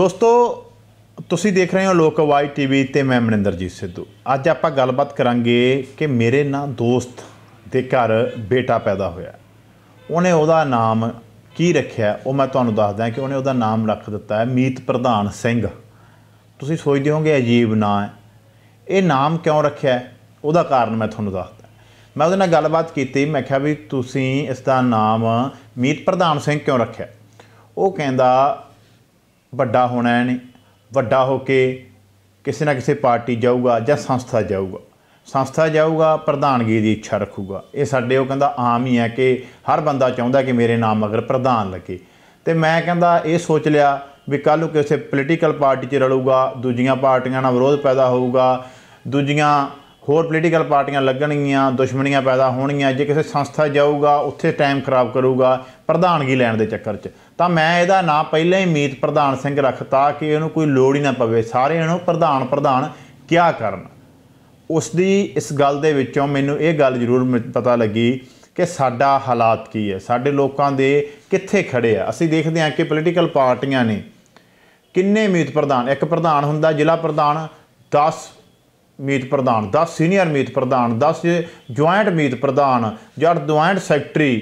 ਦੋਸਤੋ ਤੁਸੀਂ ਦੇਖ ਰਹੇ ਹੋ ਲੋਕ ਆਵਾਜ਼ ਟੀਵੀ ਤੇ ਮੈਂ ਮਨਿੰਦਰਜੀਤ ਸਿੱਧੂ ਅੱਜ ਆਪਾਂ ਗੱਲਬਾਤ ਕਰਾਂਗੇ ਕਿ ਮੇਰੇ ਨਾਲ ਦੋਸਤ ਦੇ ਘਰ ਬੇਟਾ ਪੈਦਾ ਹੋਇਆ ਉਹਨੇ ਉਹਦਾ ਨਾਮ ਕੀ ਰੱਖਿਆ ਉਹ ਮੈਂ ਤੁਹਾਨੂੰ ਦੱਸਦਾ ਕਿ ਉਹਨੇ ਉਹਦਾ ਨਾਮ ਰੱਖ ਦਿੱਤਾ ਹੈ ਮੀਤ ਪ੍ਰਧਾਨ ਸਿੰਘ ਤੁਸੀਂ ਸੋਚਦੇ ਹੋਗੇ ਅਜੀਬ ਨਾਮ ਹੈ ਇਹ ਨਾਮ ਕਿਉਂ ਰੱਖਿਆ ਉਹਦਾ ਕਾਰਨ ਮੈਂ ਤੁਹਾਨੂੰ ਦੱਸਦਾ ਮੈਂ ਉਹਦੇ ਨਾਲ ਗੱਲਬਾਤ ਕੀਤੀ ਮੈਂ ਕਿਹਾ ਵੀ ਤੁਸੀਂ ਇਸ ਦਾ ਨਾਮ ਮੀਤ ਪ੍ਰਧਾਨ ਸਿੰਘ ਕਿਉਂ ਰੱਖਿਆ ਉਹ ਕਹਿੰਦਾ ਵੱਡਾ ਹੋਣਾ ਹੈ ਨਹੀਂ ਵੱਡਾ ਹੋ ਕੇ ਕਿਸੇ ਨਾ ਕਿਸੇ ਪਾਰਟੀ ਜਾਊਗਾ ਜਾਂ ਸੰਸਥਾ ਜਾਊਗਾ ਸੰਸਥਾ ਜਾਊਗਾ ਪ੍ਰਧਾਨਗੀ ਦੀ ਇੱਛਾ ਰੱਖੂਗਾ ਇਹ ਸਾਡੇ ਉਹ ਕਹਿੰਦਾ ਆਮ ਹੀ ਹੈ ਕਿ ਹਰ ਬੰਦਾ ਚਾਹੁੰਦਾ ਕਿ ਮੇਰੇ ਨਾਮ ਅਗਰ ਪ੍ਰਧਾਨ ਲੱਗੇ ਤੇ ਮੈਂ ਕਹਿੰਦਾ ਇਹ ਸੋਚ ਲਿਆ ਵੀ ਕੱਲ ਨੂੰ ਕਿਸੇ ਪੋਲੀਟੀਕਲ ਪਾਰਟੀ 'ਚ ਰਲੂਗਾ ਦੂਜੀਆਂ ਪਾਰਟੀਆਂ ਨਾਲ ਵਿਰੋਧ ਪੈਦਾ ਹੋਊਗਾ ਦੂਜੀਆਂ ਹੋਰ ਪੋਲੀਟੀਕਲ ਪਾਰਟੀਆਂ ਲੱਗਣਗੀਆਂ ਦੁਸ਼ਮਣੀਆਂ ਪੈਦਾ ਹੋਣਗੀਆਂ ਜੇ ਕਿਸੇ ਸੰਸਥਾ ਜਾਊਗਾ ਉੱਥੇ ਟਾਈਮ ਖਰਾਬ ਕਰੂਗਾ ਪ੍ਰਧਾਨਗੀ ਲੈਣ ਦੇ ਚੱਕਰ 'ਚ ਤਾਂ ਮੈਂ ਇਹਦਾ ਨਾਂ ਪਹਿਲਾਂ ਹੀ ਮੀਤ ਪ੍ਰਧਾਨ ਸਿੰਘ ਰੱਖਤਾ ਕਿ ਇਹਨੂੰ ਕੋਈ ਲੋੜ ਹੀ ਨਾ ਪਵੇ ਸਾਰੇ ਇਹਨੂੰ ਪ੍ਰਧਾਨ ਪ੍ਰਧਾਨ ਕਿਆ ਕਰਨ ਉਸ ਦੀ ਇਸ ਗੱਲ ਦੇ ਵਿੱਚੋਂ ਮੈਨੂੰ ਇਹ ਗੱਲ ਜ਼ਰੂਰ ਪਤਾ ਲੱਗੀ ਕਿ ਸਾਡਾ ਹਾਲਾਤ ਕੀ ਹੈ ਸਾਡੇ ਲੋਕਾਂ ਦੇ ਕਿੱਥੇ ਖੜੇ ਆ ਅਸੀਂ ਦੇਖਦੇ ਹਾਂ ਕਿ ਪੋਲੀਟੀਕਲ ਪਾਰਟੀਆਂ ਨੇ ਕਿੰਨੇ ਮੀਤ ਪ੍ਰਧਾਨ ਇੱਕ ਪ੍ਰਧਾਨ ਹੁੰਦਾ ਜ਼ਿਲ੍ਹਾ ਪ੍ਰਧਾਨ 10 ਮੀਤ ਪ੍ਰਧਾਨ 10 ਸੀਨੀਅਰ ਮੀਤ ਪ੍ਰਧਾਨ 10 ਜੁਆਇੰਟ ਮੀਤ ਪ੍ਰਧਾਨ ਜਾਂ ਜੁਆਇੰਟ ਸੈਕਟਰੀ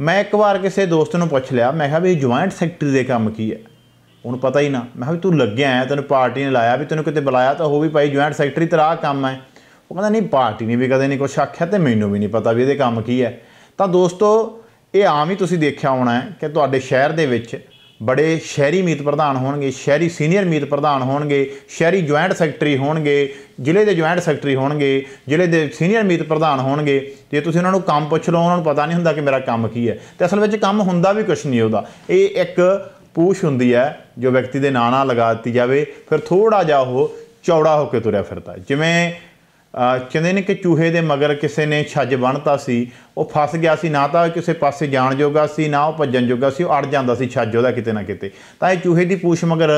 ਮੈਂ ਇੱਕ ਵਾਰ ਕਿਸੇ ਦੋਸਤ ਨੂੰ ਪੁੱਛ ਲਿਆ ਮੈਂ ਕਿਹਾ ਵੀ ਜੁਆਇੰਟ ਸੈਕਟਰੀ ਦੇ ਕੰਮ ਕੀ ਹੈ ਉਹਨੂੰ ਪਤਾ ਹੀ ਨਾ ਮੈਂ ਕਿਹਾ ਵੀ ਤੂੰ ਲੱਗਿਆ ਆ ਤੈਨੂੰ ਪਾਰਟੀ ਨੇ ਲਾਇਆ ਵੀ ਤੈਨੂੰ ਕਿਤੇ ਬੁਲਾਇਆ ਤਾਂ ਹੋ ਵੀ ਭਾਈ ਜੁਆਇੰਟ ਸੈਕਟਰੀ ਤੇਰਾ ਆ ਕੰਮ ਹੈ ਉਹ ਕਹਿੰਦਾ ਨਹੀਂ ਪਾਰਟੀ ਨਹੀਂ ਵੀ ਕਦੇ ਨਹੀਂ ਕੁਛ ਆਖਿਆ ਤੇ ਮੈਨੂੰ ਵੀ ਨਹੀਂ ਪਤਾ ਵੀ ਇਹਦੇ ਕੰਮ ਕੀ ਹੈ ਤਾਂ ਦੋਸਤੋ ਇਹ ਆਮ ਹੀ ਤੁਸੀਂ ਦੇਖਿਆ ਹੋਣਾ ਹੈ ਕਿ ਤੁਹਾਡੇ ਸ਼ਹਿਰ ਦੇ ਵਿੱਚ ਬੜੇ ਸ਼ਹਿਰੀ ਮੀਤ ਪ੍ਰਧਾਨ ਹੋਣਗੇ ਸ਼ਹਿਰੀ ਸੀਨੀਅਰ ਮੀਤ ਪ੍ਰਧਾਨ ਹੋਣਗੇ ਸ਼ਹਿਰੀ ਜੁਆਇੰਟ ਸੈਕਟਰੀ ਹੋਣਗੇ ਜ਼ਿਲ੍ਹੇ ਦੇ ਜੁਆਇੰਟ ਸੈਕਟਰੀ ਹੋਣਗੇ ਜ਼ਿਲ੍ਹੇ ਦੇ ਸੀਨੀਅਰ ਮੀਤ ਪ੍ਰਧਾਨ ਹੋਣਗੇ ਜੇ ਤੁਸੀਂ ਉਹਨਾਂ ਨੂੰ ਕੰਮ ਪੁੱਛ ਲਓ ਉਹਨਾਂ ਨੂੰ ਪਤਾ ਨਹੀਂ ਹੁੰਦਾ ਕਿ ਮੇਰਾ ਕੰਮ ਕੀ ਹੈ ਤੇ ਅਸਲ ਵਿੱਚ ਕੰਮ ਹੁੰਦਾ ਵੀ ਕੁਝ ਨਹੀਂ ਉਹਦਾ ਇਹ ਇੱਕ ਪੂਛ ਹੁੰਦੀ ਹੈ ਜੋ ਵਿਅਕਤੀ ਦੇ ਨਾਂ ਨਾਲ ਲਗਾ ਦਿੱਤੀ ਜਾਵੇ ਫਿਰ ਥੋੜਾ ਜਿਹਾ ਉਹ ਚੌੜਾ ਹੋ ਕੇ ਤੁਰਿਆ ਫਿਰਦਾ ਜਿਵੇਂ ਕਹਿੰਦੇ ਨੇ ਕਿ ਚੂਹੇ ਦੇ ਮਗਰ ਕਿਸੇ ਨੇ ਛੱਜ ਬਣਤਾ ਸੀ ਉਹ ਫਸ ਗਿਆ ਸੀ ਨਾ ਤਾਂ ਕਿਸੇ ਪਾਸੇ ਜਾਣ ਜੋਗਾ ਸੀ ਨਾ ਉਹ ਭੱਜਣ ਜੋਗਾ ਸੀ ਉਹ ਅੜ ਜਾਂਦਾ ਸੀ ਛੱਜ ਉਹਦਾ ਕਿਤੇ ਨਾ ਕਿਤੇ ਤਾਂ ਇਹ ਚੂਹੇ ਦੀ ਪੂਛ ਮਗਰ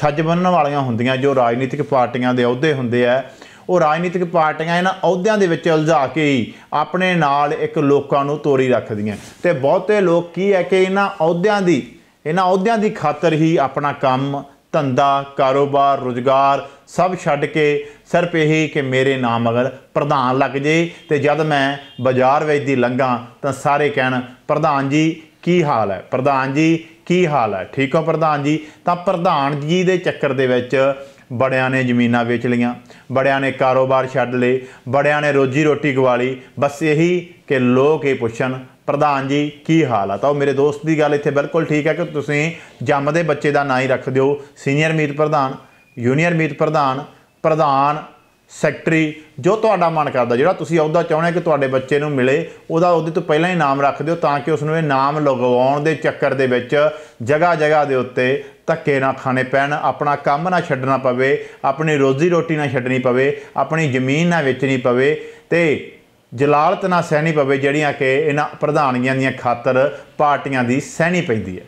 ਛੱਜ ਬਣਨ ਵਾਲੀਆਂ ਹੁੰਦੀਆਂ ਜੋ ਰਾਜਨੀਤਿਕ ਪਾਰਟੀਆਂ ਦੇ ਅਹੁਦੇ ਹੁੰਦੇ ਆ ਉਹ ਰਾਜਨੀਤਿਕ ਪਾਰਟੀਆਂ ਇਹਨਾਂ ਅਹੁਦਿਆਂ ਦੇ ਵਿੱਚ ਉਲਝਾ ਕੇ ਹੀ ਆਪਣੇ ਨਾਲ ਇੱਕ ਲੋਕਾਂ ਨੂੰ ਤੋਰੀ ਰੱਖਦੀਆਂ ਤੇ ਬਹੁਤੇ ਲੋਕ ਕੀ ਹੈ ਕਿ ਇਹਨਾਂ ਅਹੁਦਿਆਂ ਦੀ ਇਹਨਾਂ ਅਹੁਦਿਆਂ ਦੀ ਖਾਤਰ ਹੀ ਆਪਣਾ ਕੰਮ ਧੰਦਾ ਕਾਰੋਬਾਰ ਰੋਜ਼ਗਾਰ ਸਭ ਛੱਡ ਕੇ ਸਿਰਫ ਇਹ ਕਿ ਮੇਰੇ ਨਾਮ ਅਗਰ ਪ੍ਰਧਾਨ ਲੱਗ ਜੇ ਤੇ ਜਦ ਮੈਂ ਬਾਜ਼ਾਰ ਵਿੱਚ ਦੀ ਲੰਗਾ ਤਾਂ ਸਾਰੇ ਕਹਿਣ ਪ੍ਰਧਾਨ ਜੀ ਕੀ ਹਾਲ ਹੈ ਪ੍ਰਧਾਨ ਜੀ ਕੀ ਹਾਲ ਹੈ ਠੀਕ ਹੋ ਪ੍ਰਧਾਨ ਜੀ ਤਾਂ ਪ੍ਰਧਾਨ ਜੀ ਦੇ ਚੱਕਰ ਦੇ ਵਿੱਚ ਬੜਿਆਂ ਨੇ ਜ਼ਮੀਨਾਂ ਵੇਚ ਲਈਆਂ ਬੜਿਆਂ ਨੇ ਕਾਰੋਬਾਰ ਛੱਡ ਲਏ ਬੜਿਆਂ ਨੇ ਰੋਜੀ ਰੋਟੀ ਗਵਾ ਲਈ ਬਸ ਇਹੀ ਕਿ ਲੋਕ ਇਹ ਪੁੱਛਣ ਪ੍ਰਧਾਨ ਜੀ ਕੀ ਹਾਲ ਆ ਤਾਂ ਉਹ ਮੇਰੇ ਦੋਸਤ ਦੀ ਗੱਲ ਇੱਥੇ ਬਿਲਕੁਲ ਠੀਕ ਹੈ ਕਿ ਤੁਸੀਂ ਜੰਮਦੇ ਬੱਚੇ ਦਾ ਨਾਂ ਹੀ ਰੱਖ ਦਿਓ ਸੀਨੀਅਰ ਮੀਤ ਪ੍ਰਧਾਨ ਜੂਨੀਅਰ ਮੀਤ ਪ੍ਰਧਾਨ ਪ੍ਰਧਾਨ ਸੈਕਟਰੀ ਜੋ ਤੁਹਾਡਾ ਮਨ ਕਰਦਾ ਜਿਹੜਾ ਤੁਸੀਂ ਅਹੁਦਾ ਚਾਹੁੰਦੇ ਕਿ ਤੁਹਾਡੇ ਬੱਚੇ ਨੂੰ ਮਿਲੇ ਉਹਦਾ ਉਹਦੇ ਤੋਂ ਪਹਿਲਾਂ ਹੀ ਨਾਮ ਰੱਖ ਦਿਓ ਤਾਂ ਕਿ ਉਸ ਨੂੰ ਇਹ ਨਾਮ ਲਗਵਾਉਣ ਦੇ ਚੱਕਰ ਦੇ ਵਿੱਚ ਜਗ੍ਹਾ ਜਗ੍ਹਾ ਦੇ ਉੱਤੇ ਧੱਕੇ ਨਾ ਖਾਣੇ ਪੈਣ ਆਪਣਾ ਕੰਮ ਨਾ ਛੱਡਣਾ ਪਵੇ ਆਪਣੀ ਰੋਜ਼ੀ ਰੋਟੀ ਨਾ ਛੱਡਣੀ ਪਵੇ ਆਪਣੀ ਜ਼ਮੀਨ ਨਾ ਵੇਚਣੀ ਪਵੇ ਤੇ ਜਲਾਲਤ ਨਾ ਸਹਿਣੀ ਪਵੇ ਜਿਹੜੀਆਂ ਕਿ ਇਹਨਾਂ ਪ੍ਰਧਾਨੀਆਂ ਦੀਆਂ ਖਾਤਰ ਪਾਰਟੀਆਂ ਦੀ ਸਹਿਣੀ ਪੈਂਦੀ ਹੈ